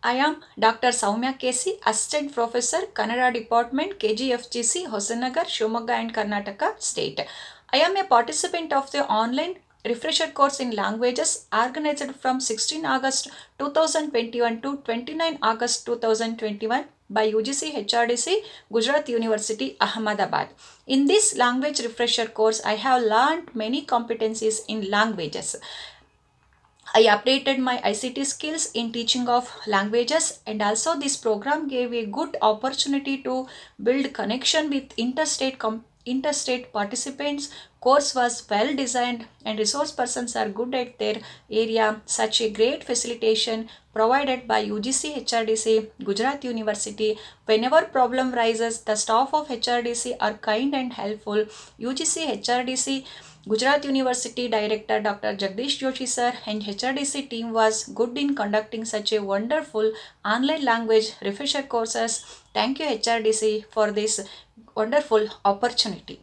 I am Dr. Soumya Kesi, Assistant Professor, Kannada Department, KGFGC, Hosanagar, Shivamogga and Karnataka State. I am a participant of the online refresher course in languages organized from 16 August 2021 to 29 August 2021 by UGC HRDC Gujarat University Ahmedabad. In this language refresher course, I have learned many competencies in languages. I updated my ICT skills in teaching of languages and also this program gave a good opportunity to build connection with interstate interstate participants course was well designed and resource persons are good at their area such a great facilitation provided by UGC HRDC Gujarat University whenever problem rises the staff of HRDC are kind and helpful UGC HRDC Gujarat University Director Dr. Jagdish Joshi sir and HRDC team was good in conducting such a wonderful online language refresher courses. Thank you HRDC for this wonderful opportunity.